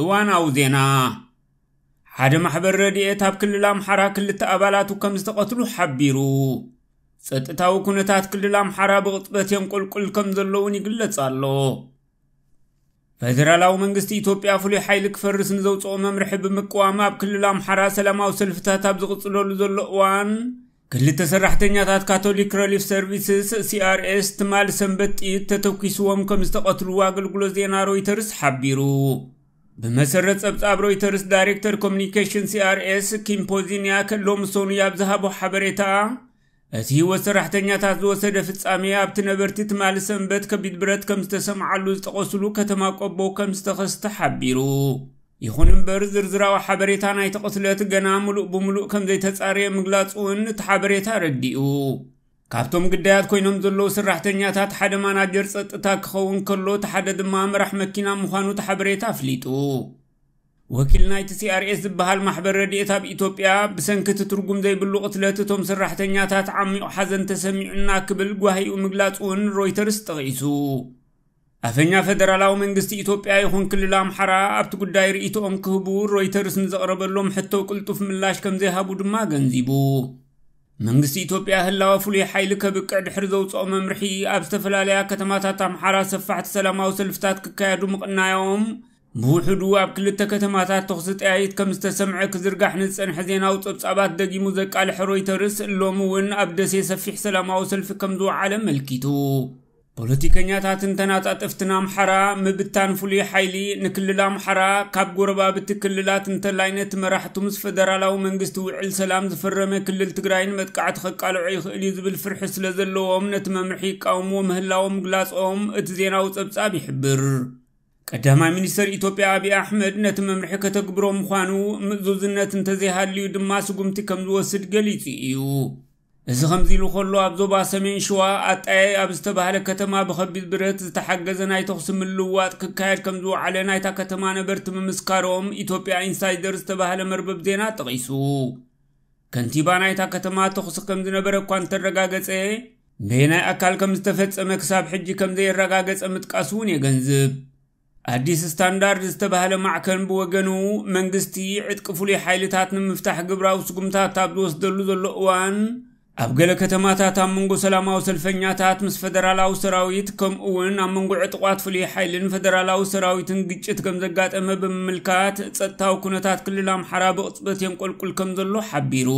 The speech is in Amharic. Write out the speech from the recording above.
እዋናዊ ዜና ሓደ ማሕበር ረድኤት ኣብ ክልል ኣምሓራ ክልተ ኣባላቱ ከም ዝተቐትሉ ሓቢሩ ፀጥታዊ ኩነታት ክልል ኣምሓራ ብቕፅበት ቁልቁል ከም ዘለውን ይግለጽ ኣሎ ፈደራላዊ መንግስቲ ኢትዮጵያ ፍሉይ ሓይሊ ክፈርስ ንዘውፅኦ መምርሒ ብምቅዋም ኣብ ክልል ኣምሓራ ሰላማዊ ሰልፍታት ኣብ ዝቕፅለሉ ዘሎ እዋን ክልተ ሰራሕተኛታት ካቶሊክ ረሊፍ ሰርቪስስ ሲኣርኤስ ትማል ሰንበት ጥኢት ተተኪስዎም ከም ዝተቐትልዎ ኣገልግሎት ዜና ሮይተርስ ሓቢሩ ብመሰረት ጸብጻብ ሮይተርስ ዳይሬክተር ኮሚኒኬሽን ሲኣርኤስ ኪምፖዚንያክ ሎምሶኑ የኣብዝሃቦ ሓበሬታ እቲ ህይወት ሰራሕተኛታት ዝወሰደ ፍጻሜ ኣብቲ ነበርቲ ትማሊ ሰንበት ከቢድ ብረት ከም ዝተሰምዓሉ ዝተቐስሉ ከተማ ቆቦ ከም ዝተኸስተ ሓቢሩ ይኹን እምበር ዝርዝራዊ ሓበሬታ ናይቲ ቕትለት ገና ምሉእ ብምሉእ ከም ዘይተጻረየ ምግላጹ እውን እቲ ሓበሬታ ረዲኡ ካብቶም ግዳያት ኮይኖም ዘለዉ ስራሕተኛታት ሓደ ማናጀር ጸጥታ ክኸውን ከሎ እቲ ሓደ ድማ ምራሕ መኪና ምዃኑ እቲ ሓበሬታ ኣፍሊጡ ወኪል ናይቲ ሲኣርኤስ ዝበሃል ማሕበር ረድኤት ኣብ ኢትዮጵያ ብሰንኪቲ ትርጉም ዘይብሉ ቕትለት እቶም ስራሕተኛታት ዓሚቑ ሓዘን ተሰሚዑና ክብል ጓሂኡ ምግላጽ እውን ሮይተርስ ጠቒሱ ኣፈኛ ፈደራላዊ መንግስቲ ኢትዮጵያ ይኹን ክልል ኣምሓራ ኣብቲ ጉዳይ ርእቶኦም ክህቡ ሮይተርስ ንዘቕረበሎም ሕቶ ቅልጡፍ ምላሽ ከም ዘይሃቡ ድማ ገንዚቡ መንግስቲ ኢትዮጵያ ህላወ ፍሉይ ሓይሊ ከብቅዕ ድሕሪ ዘውፅኦ መምርሒ ኣብ ዝተፈላለያ ከተማታት ኣምሓራ ሰፋሕቲ ሰላማዊ ሰልፍታት ክካየዱ ምቕናዮዎም ብውሕዱ ኣብ ክልተ ከተማታት ተኽሲ ጠያይት ከም ዝተሰምዐ ክዝርጋሕ ንዝፀንሐ ዜናዊ ፀብጻባት ደጊሙ ዘቃልሐ ሮይተርስ ሎሚ እውን ኣብ ደሴ ሰፊሕ ሰላማዊ ሰልፊ ከም ዝወዓለ መልኪቱ ፖለቲከኛታት እንተናጣጥፍትን ኣምሓራ ምብታን ፍሉይ ሓይሊ ንክልል ኣምሓራ ካብ ጎረባብቲ ክልላት እንተላይነት መራሕቱ ምስ ፈደራላዊ መንግስቲ ውዕል ሰላም ዝፈረመ ክልል ትግራይን መጥቃዕቲ ከቃልዖ ይኽእል እዩ ዝብል ፍርሒ ስለ ዘለዎም ነቲ መምርሒ ይቃውምዎ ምህላዎም ምግላጾም እቲ ዜናዊ ጸብጻብ ይሕብር ቀዳማይ ሚኒስተር ኢትዮጵያ ኣብዪ ኣሕመድ ነቲ መምርሒ ከተግብሮ ምዃኑ ምእዙዝነት እንተዘይሃልዩ ድማ ስጉምቲ ከም ዝወስድ ገሊጹ እዩ از خمزی لو خلو عبدو با سمین شوا ات ای عبست به هلک کتما بخبید برات ز تحجز نای تو خصم لوات ک کار کم دو علی نای تا کتما نبرت ممسکاروم ایتوبیا اینسایدر است به هل مرب بدینا تقیسو کنتی با نای تا کتما تو خص کم دن بر کانتر رجاجت ای بین اکال کم استفت امکساب حجی کم دیر رجاجت امت کاسونی گنزب أديس ستاندارد استبه له معكن بوغنو منغستي عتقفلي حيلتاتن مفتاح قبرا وسقمتا تابلو وسدلو دلو وان ኣብ ገለ ከተማታት ኣብ መንጎ ሰላማዊ ሰልፈኛታት ምስ ፈደራላዊ ሰራዊት ከምኡውን ኣብ መንጎ ዕጥቋት ፍሉይ ሓይልን ፈደራላዊ ሰራዊትን ግጭት ከም ዘጋጠመ ብምምልካት ፀጥታዊ ኩነታት ክልል ኣምሓራ ብቕፅበት የንቆልቁል ከም ዘሎ ሓቢሩ